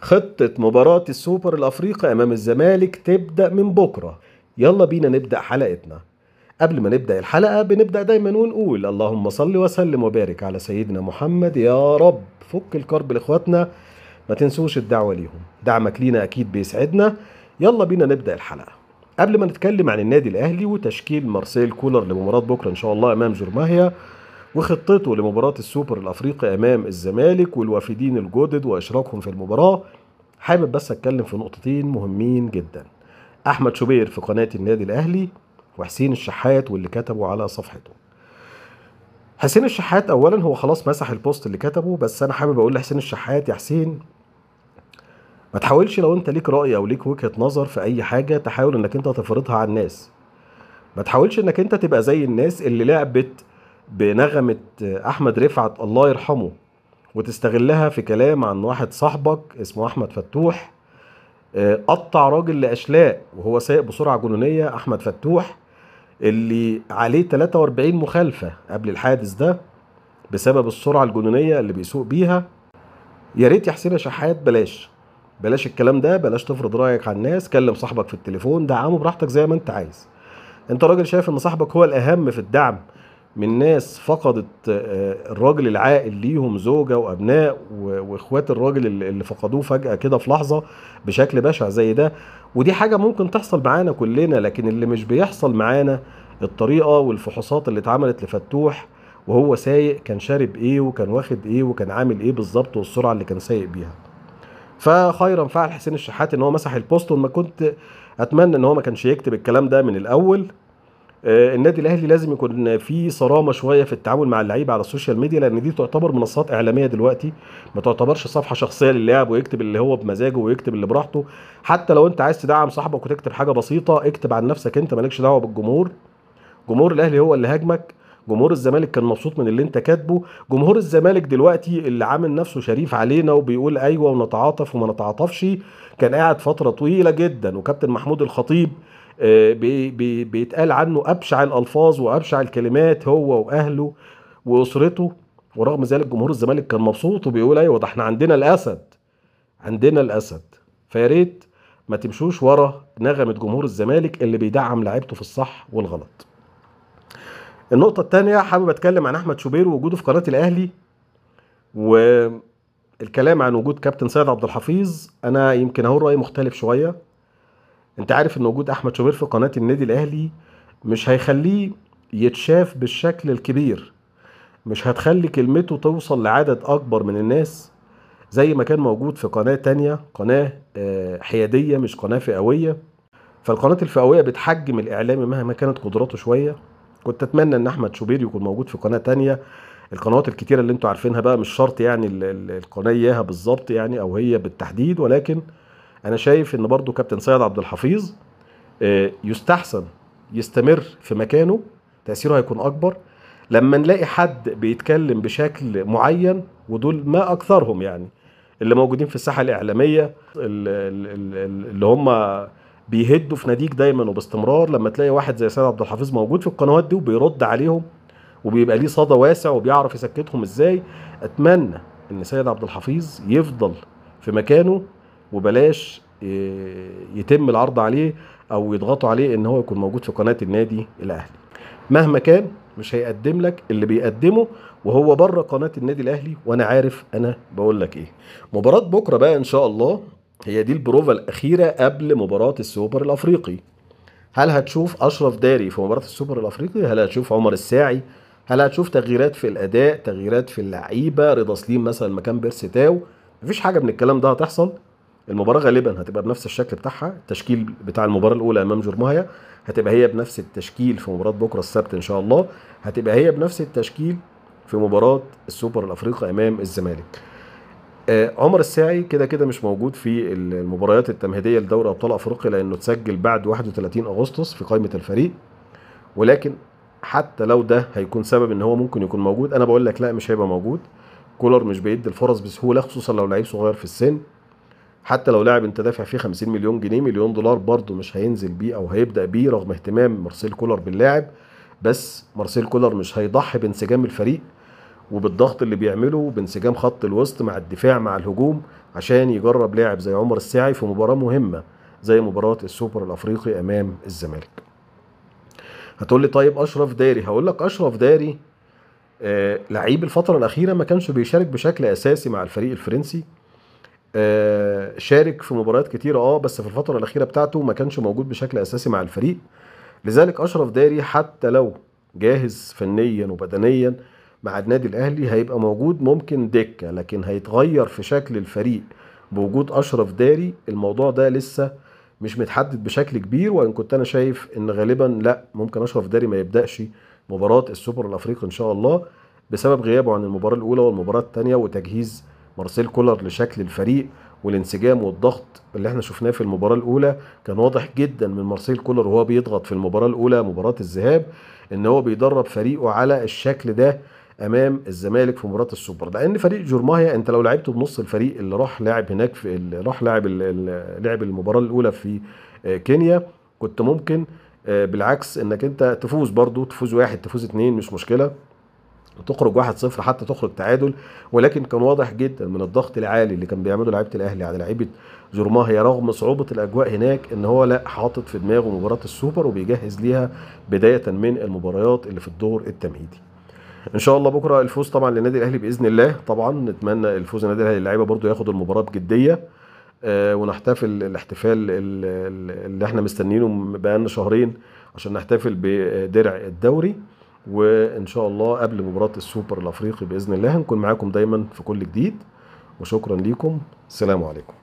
خطة مباراة السوبر الأفريقي أمام الزمالك تبدأ من بكرة يلا بينا نبدأ حلقتنا قبل ما نبدأ الحلقة بنبدأ دايما ونقول اللهم صل وسلم وبارك على سيدنا محمد يا رب فك الكرب لإخواتنا ما تنسوش الدعوة ليهم دعمك لينا أكيد بيسعدنا يلا بينا نبدأ الحلقة قبل ما نتكلم عن النادي الأهلي وتشكيل مارسيل كولر لمباراة بكرة إن شاء الله أمام جرماهيا وخطته لمباراة السوبر الأفريقي أمام الزمالك والوافدين الجدد وإشراكهم في المباراة حابب بس أتكلم في نقطتين مهمين جدا أحمد شوبير في قناة النادي الأهلي وحسين الشحات واللي كتبوا على صفحته حسين الشحات أولا هو خلاص مسح البوست اللي كتبه بس أنا حابب أقول لحسين الشحات يا حسين ما تحاولش لو انت ليك رأي او ليك وجهة نظر في اي حاجة تحاول انك انت تفرضها على الناس ما تحاولش انك انت تبقى زي الناس اللي لعبت بنغمة أحمد رفعت الله يرحمه وتستغلها في كلام عن واحد صاحبك اسمه أحمد فتوح آه، قطع راجل لأشلاء وهو سايق بسرعة جنونية أحمد فتوح اللي عليه 43 مخالفة قبل الحادث ده بسبب السرعة الجنونية اللي بيسوق بيها يا ريت يا حسين يا شحات بلاش بلاش الكلام ده بلاش تفرض رأيك على الناس كلم صاحبك في التليفون دعمه براحتك زي ما انت عايز انت راجل شايف ان صاحبك هو الأهم في الدعم من ناس فقدت آه، الراجل العاقل ليهم زوجه وابناء واخوات الراجل اللي فقدوه فجاه كده في لحظه بشكل بشع زي ده ودي حاجه ممكن تحصل معانا كلنا لكن اللي مش بيحصل معانا الطريقه والفحوصات اللي اتعملت لفتوح وهو سايق كان شارب ايه وكان واخد ايه وكان عامل ايه بالظبط والسرعه اللي كان سايق بيها فخيرا فعل حسين الشحات ان هو مسح البوست وما كنت اتمنى ان هو ما كانش يكتب الكلام ده من الاول آه، النادي الاهلي لازم يكون في صرامه شويه في التعامل مع اللعيبه على السوشيال ميديا لان دي تعتبر منصات اعلاميه دلوقتي ما تعتبرش صفحه شخصيه للاعب ويكتب اللي هو بمزاجه ويكتب اللي براحته حتى لو انت عايز تدعم صاحبك وتكتب حاجه بسيطه اكتب عن نفسك انت مالكش دعوه بالجمهور جمهور الاهلي هو اللي هاجمك جمهور الزمالك كان مبسوط من اللي انت كاتبه جمهور الزمالك دلوقتي اللي عامل نفسه شريف علينا وبيقول ايوه ونتعاطف وما نتعاطفش كان قاعد فتره طويله جدا وكابتن محمود الخطيب آه، بي بي بيتقال عنه ابشع الالفاظ وابشع الكلمات هو واهله واسرته ورغم ذلك جمهور الزمالك كان مبسوط وبيقول ايوه ده احنا عندنا الاسد عندنا الاسد فيا ريت ما تمشوش ورا نغمه جمهور الزمالك اللي بيدعم لعيبته في الصح والغلط النقطة الثانية حابب اتكلم عن احمد شوبير ووجوده في قناة الاهلي والكلام عن وجود كابتن سيد عبد الحفيظ انا يمكن اهو رأي مختلف شوية انت عارف ان وجود احمد شوبير في قناة النادي الاهلي مش هيخليه يتشاف بالشكل الكبير مش هتخلي كلمته توصل لعدد اكبر من الناس زي ما كان موجود في قناة تانية قناة آه، حيادية مش قناة فئوية فالقناة الفئوية بتحجم الإعلامي مهما كانت قدراته شوية كنت اتمنى ان احمد شوبير يكون موجود في قناه تانية القنوات الكتيره اللي انتم عارفينها بقى مش شرط يعني القناه اياها بالظبط يعني او هي بالتحديد ولكن انا شايف ان برضو كابتن سيد عبد الحفيظ آه، يستحسن يستمر في مكانه تاثيره هيكون اكبر لما نلاقي حد بيتكلم بشكل معين ودول ما اكثرهم يعني اللي موجودين في الساحه الاعلاميه اللي هم بيهدوا في ناديك دايما وباستمرار لما تلاقي واحد زي سيد عبد الحفيظ موجود في القنوات دي وبيرد عليهم وبيبقى ليه صدى واسع وبيعرف يسكتهم ازاي اتمنى ان سيد عبد الحفيظ يفضل في مكانه وبلاش آه، يتم العرض عليه او يضغطوا عليه ان هو يكون موجود في قناه النادي الاهلي مهما كان مش هيقدم لك اللي بيقدمه وهو بره قناه النادي الاهلي وانا عارف انا بقول لك ايه مباراه بكره بقى ان شاء الله هي دي البروفا الاخيره قبل مباراه السوبر الافريقي هل هتشوف اشرف داري في مباراه السوبر الافريقي هل هتشوف عمر الساعي هل هتشوف تغييرات في الاداء تغييرات في اللعيبه رضا سليم مثلا مكان بيرسي تاو مفيش حاجه من الكلام ده هتحصل المباراه غالبا هتبقى بنفس الشكل بتاعها التشكيل بتاع المباراه الاولى امام جرمايا هتبقى هي بنفس التشكيل في مباراه بكره السبت ان شاء الله هتبقى هي بنفس التشكيل في مباراه السوبر الافريقي امام الزمالك آه، عمر الساعي كده كده مش موجود في المباريات التمهيديه لدوري ابطال افريقيا لانه اتسجل بعد 31 اغسطس في قائمه الفريق ولكن حتى لو ده هيكون سبب ان هو ممكن يكون موجود انا بقول لك لا مش هيبقى موجود كولر مش بيدي الفرص بسهوله خصوصا لو لعيب صغير في السن حتى لو لاعب انت دافع فيه 50 مليون جنيه مليون دولار برضه مش هينزل بيه او هيبدا بيه رغم اهتمام مارسيل كولر باللاعب بس مارسيل كولر مش هيضحي بانسجام الفريق وبالضغط اللي بيعمله بانسجام خط الوسط مع الدفاع مع الهجوم عشان يجرب لاعب زي عمر الساعي في مباراه مهمه زي مباراه السوبر الافريقي امام الزمالك هتقول لي طيب اشرف داري هقول لك اشرف داري آه لعيب الفتره الاخيره ما كانش بيشارك بشكل اساسي مع الفريق الفرنسي آه شارك في مباريات كتيره اه بس في الفتره الاخيره بتاعته ما كانش موجود بشكل اساسي مع الفريق لذلك اشرف داري حتى لو جاهز فنيا وبدنيا مع النادي الاهلي هيبقى موجود ممكن دكه لكن هيتغير في شكل الفريق بوجود اشرف داري الموضوع ده لسه مش متحدد بشكل كبير وان كنت انا شايف ان غالبا لا ممكن اشرف داري ما يبداش مباراه السوبر الافريقي ان شاء الله بسبب غيابه عن المباراه الاولى والمباراه الثانيه وتجهيز مارسيل كولر لشكل الفريق والانسجام والضغط اللي احنا شفناه في المباراه الاولى كان واضح جدا من مارسيل كولر وهو بيضغط في المباراه الاولى مباراه الذهاب ان هو بيدرب فريقه على الشكل ده امام الزمالك في مباراه السوبر لان فريق جورماهيا انت لو لعبته بنص الفريق اللي راح لاعب هناك في اللي راح لاعب لعب المباراه الاولى في آه، كينيا كنت ممكن آه، بالعكس انك انت تفوز برضو تفوز واحد تفوز اتنين مش مشكله تخرج 1-0 حتى تخرج تعادل ولكن كان واضح جدا من الضغط العالي اللي كان بيعمله لعيبه الاهلي على لعيبه جورماهيا رغم صعوبه الاجواء هناك ان هو لا حاطط في دماغه مباراه السوبر وبيجهز ليها بدايه من المباريات اللي في الدور التمهيدي ان شاء الله بكره الفوز طبعا للنادي الاهلي باذن الله طبعا نتمنى الفوز النادي الاهلي اللعيبه برضو ياخدوا المباراه بجديه آه، ونحتفل الاحتفال اللي احنا مستنيينه بقالنا شهرين عشان نحتفل بدرع الدوري وان شاء الله قبل مباراه السوبر الافريقي باذن الله هنكون معاكم دايما في كل جديد وشكرا ليكم سلام عليكم